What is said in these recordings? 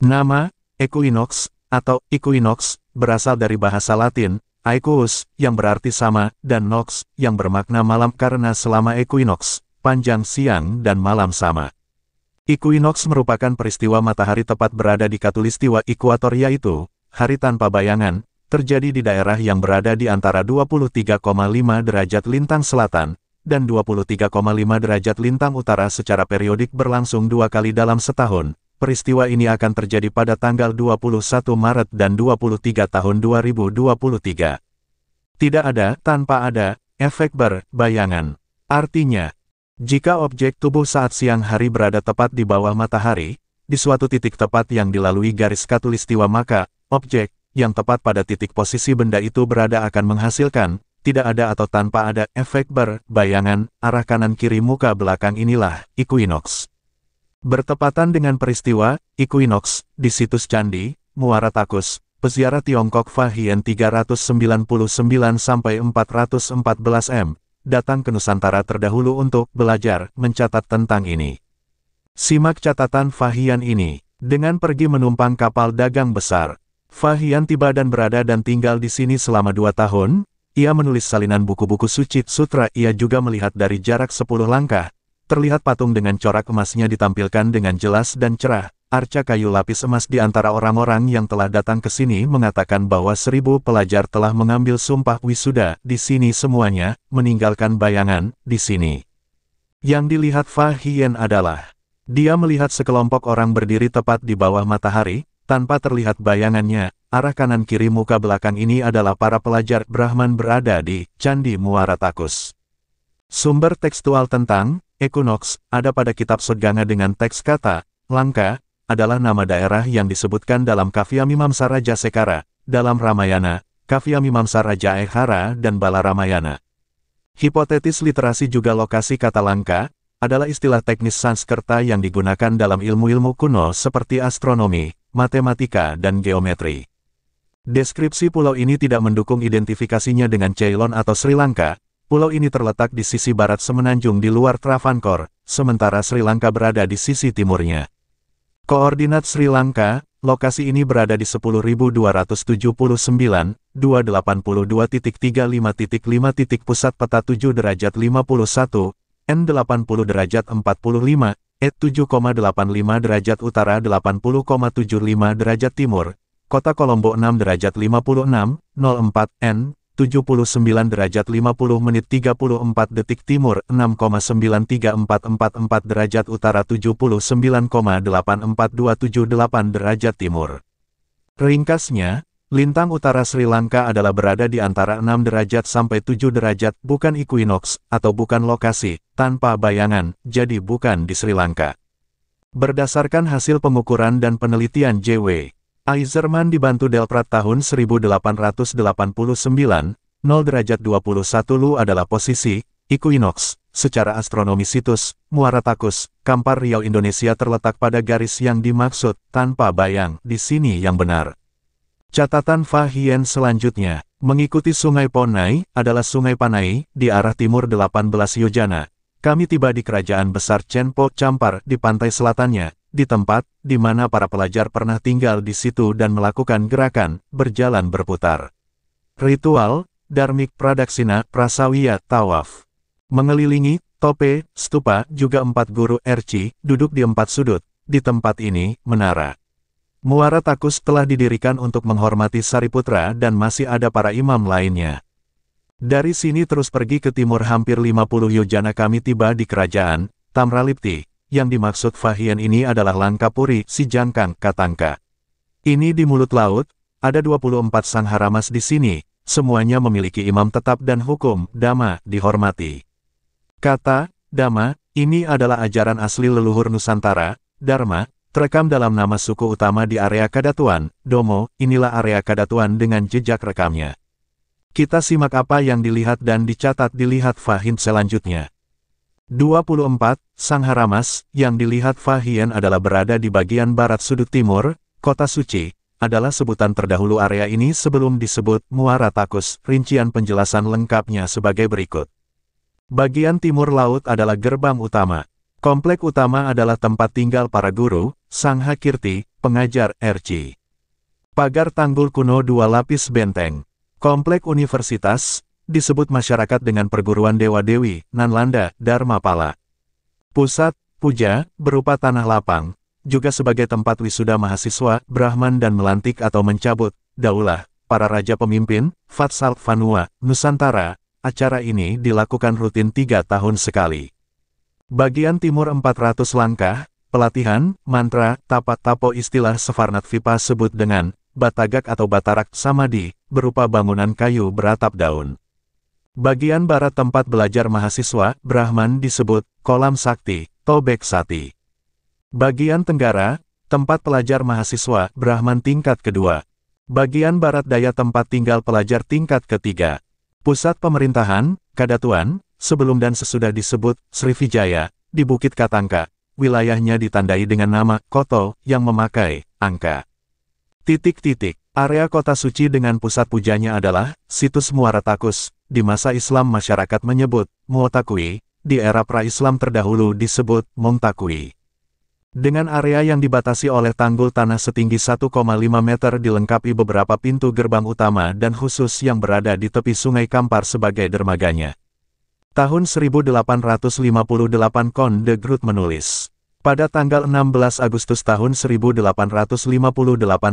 Nama, Equinox, atau Equinox, berasal dari bahasa Latin, Aequus, yang berarti sama, dan Nox, yang bermakna malam karena selama Equinox, panjang siang dan malam sama. Equinox merupakan peristiwa matahari tepat berada di katulistiwa ekuator yaitu, hari tanpa bayangan, terjadi di daerah yang berada di antara 23,5 derajat lintang selatan, dan 23,5 derajat lintang utara secara periodik berlangsung dua kali dalam setahun, Peristiwa ini akan terjadi pada tanggal 21 Maret dan 23 tahun 2023. Tidak ada, tanpa ada, efek berbayangan. Artinya, jika objek tubuh saat siang hari berada tepat di bawah matahari, di suatu titik tepat yang dilalui garis katulistiwa maka, objek, yang tepat pada titik posisi benda itu berada akan menghasilkan, tidak ada atau tanpa ada, efek berbayangan, arah kanan-kiri muka belakang inilah, equinox. Bertepatan dengan peristiwa Equinox di situs candi Muara Takus, peziarah Tiongkok Fahien 399-414 M datang ke Nusantara terdahulu untuk belajar mencatat tentang ini. Simak catatan Fahian ini. Dengan pergi menumpang kapal dagang besar, Fahian tiba dan berada dan tinggal di sini selama dua tahun. Ia menulis salinan buku-buku suci sutra ia juga melihat dari jarak sepuluh langkah, terlihat patung dengan corak emasnya ditampilkan dengan jelas dan cerah. Arca kayu lapis emas di antara orang-orang yang telah datang ke sini mengatakan bahwa seribu pelajar telah mengambil sumpah wisuda di sini semuanya, meninggalkan bayangan, di sini. Yang dilihat Fahien adalah, dia melihat sekelompok orang berdiri tepat di bawah matahari, tanpa terlihat bayangannya, arah kanan kiri muka belakang ini adalah para pelajar Brahman berada di Candi Muara Takus. Sumber tekstual tentang Equinox, ada pada kitab Sodganga dengan teks kata, Langka, adalah nama daerah yang disebutkan dalam Kavyamimamsa Raja Sekara, dalam Ramayana, Kavyamimamsa Raja Ehara dan Bala Ramayana. Hipotetis literasi juga lokasi kata Langka, adalah istilah teknis Sanskerta yang digunakan dalam ilmu-ilmu kuno seperti astronomi, matematika dan geometri. Deskripsi pulau ini tidak mendukung identifikasinya dengan Ceylon atau Sri Lanka, Pulau ini terletak di sisi barat semenanjung di luar Travancore, sementara Sri Lanka berada di sisi timurnya. Koordinat Sri Lanka, lokasi ini berada di 10.279, pusat peta 7 derajat 51, N80 derajat 45, E7,85 derajat utara 80,75 derajat timur, kota Kolombo 6 derajat 56, 04, N, 79 derajat 50 menit 34 detik timur 6,93444 derajat utara 79,84278 derajat timur. Ringkasnya, lintang utara Sri Lanka adalah berada di antara 6 derajat sampai 7 derajat, bukan equinox, atau bukan lokasi, tanpa bayangan, jadi bukan di Sri Lanka. Berdasarkan hasil pengukuran dan penelitian JW, Aizerman dibantu Delprat tahun 1889, 0 derajat 21 Lu adalah posisi, Equinox, secara astronomi situs, Muara Takus, Kampar Riau Indonesia terletak pada garis yang dimaksud, tanpa bayang, di sini yang benar. Catatan Fahien selanjutnya, mengikuti Sungai Ponai, adalah Sungai Panai, di arah timur 18 Yojana. Kami tiba di kerajaan besar Chenpo Champar di pantai selatannya, di tempat di mana para pelajar pernah tinggal di situ dan melakukan gerakan berjalan berputar. Ritual, Dharmik Pradaksina, Prasawiya, Tawaf. Mengelilingi, tope, stupa, juga empat guru RC, duduk di empat sudut, di tempat ini, menara. Muara Takus telah didirikan untuk menghormati Sariputra dan masih ada para imam lainnya. Dari sini terus pergi ke timur hampir 50 yojana kami tiba di kerajaan, Tamralipti, yang dimaksud Fahian ini adalah Langkapuri, si jangkang, katangka. Ini di mulut laut, ada 24 sang haramas di sini, semuanya memiliki imam tetap dan hukum, dama, dihormati. Kata, dama, ini adalah ajaran asli leluhur Nusantara, Dharma, terekam dalam nama suku utama di area Kadatuan, Domo, inilah area Kadatuan dengan jejak rekamnya. Kita simak apa yang dilihat dan dicatat dilihat Fahim selanjutnya. 24. Sang yang dilihat Fahien adalah berada di bagian barat sudut timur, kota suci, adalah sebutan terdahulu area ini sebelum disebut Muara Takus, rincian penjelasan lengkapnya sebagai berikut. Bagian timur laut adalah gerbang utama. Komplek utama adalah tempat tinggal para guru, Sang Hakirti, pengajar, RC. Pagar tanggul kuno dua lapis benteng. Komplek universitas, disebut masyarakat dengan perguruan Dewa-Dewi, Nanlanda, Dharmapala. Pusat, puja, berupa tanah lapang, juga sebagai tempat wisuda mahasiswa, Brahman dan melantik atau mencabut, daulah, para raja pemimpin, Fatsal Vanua, Nusantara, acara ini dilakukan rutin tiga tahun sekali. Bagian timur 400 langkah, pelatihan, mantra, tapak-tapo istilah Sefarnat Vipa sebut dengan, batagak atau batarak samadi, berupa bangunan kayu beratap daun. Bagian barat tempat belajar mahasiswa, Brahman disebut kolam sakti, Tobek Sati. Bagian tenggara, tempat pelajar mahasiswa, Brahman tingkat kedua. Bagian barat daya tempat tinggal pelajar tingkat ketiga. Pusat pemerintahan, Kadatuan, sebelum dan sesudah disebut Srivijaya, di Bukit Katangka. Wilayahnya ditandai dengan nama Koto yang memakai angka. Titik-titik. Area kota suci dengan pusat pujanya adalah situs Muara Takus. Di masa Islam masyarakat menyebut Muotakui, di era pra-Islam terdahulu disebut Montakui. Dengan area yang dibatasi oleh tanggul tanah setinggi 1,5 meter dilengkapi beberapa pintu gerbang utama dan khusus yang berada di tepi sungai Kampar sebagai dermaganya. Tahun 1858 Kon de Groot menulis, pada tanggal 16 Agustus tahun 1858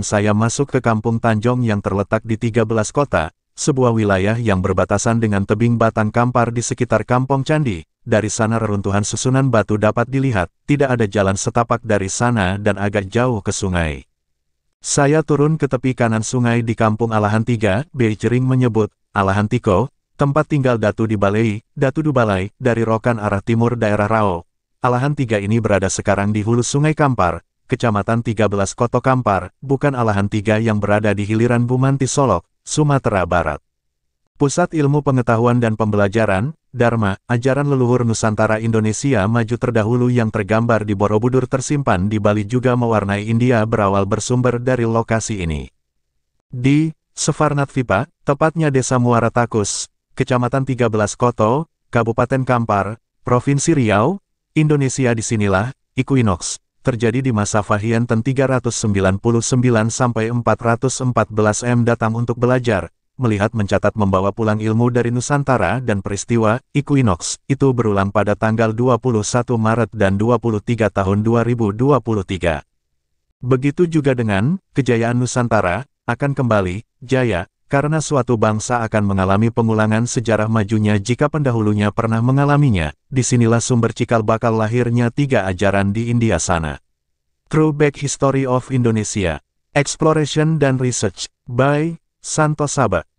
saya masuk ke kampung Tanjong yang terletak di 13 kota, sebuah wilayah yang berbatasan dengan tebing batang kampar di sekitar kampung Candi. Dari sana reruntuhan susunan batu dapat dilihat, tidak ada jalan setapak dari sana dan agak jauh ke sungai. Saya turun ke tepi kanan sungai di kampung Alahan 3, Beijering menyebut, Alahan Tiko, tempat tinggal Datu di Balai, Datu Dubalai, dari Rokan arah timur daerah Rao, Alahan tiga ini berada sekarang di hulu Sungai Kampar, Kecamatan 13 Koto Kampar, bukan alahan tiga yang berada di hiliran Bumanti Solok, Sumatera Barat. Pusat Ilmu Pengetahuan dan Pembelajaran, Dharma, ajaran leluhur Nusantara Indonesia maju terdahulu yang tergambar di Borobudur tersimpan di Bali juga mewarnai India berawal bersumber dari lokasi ini. Di Sefarnat Vipa, tepatnya Desa Muara Takus, Kecamatan 13 Koto, Kabupaten Kampar, Provinsi Riau, Indonesia disinilah, Equinox, terjadi di masa Fahianten 399 sampai 414 M datang untuk belajar, melihat mencatat membawa pulang ilmu dari Nusantara dan peristiwa Equinox itu berulang pada tanggal 21 Maret dan 23 tahun 2023. Begitu juga dengan kejayaan Nusantara akan kembali jaya karena suatu bangsa akan mengalami pengulangan sejarah majunya jika pendahulunya pernah mengalaminya, disinilah sumber cikal bakal lahirnya tiga ajaran di India sana. True Back History of Indonesia, Exploration dan Research, by Santo Sabat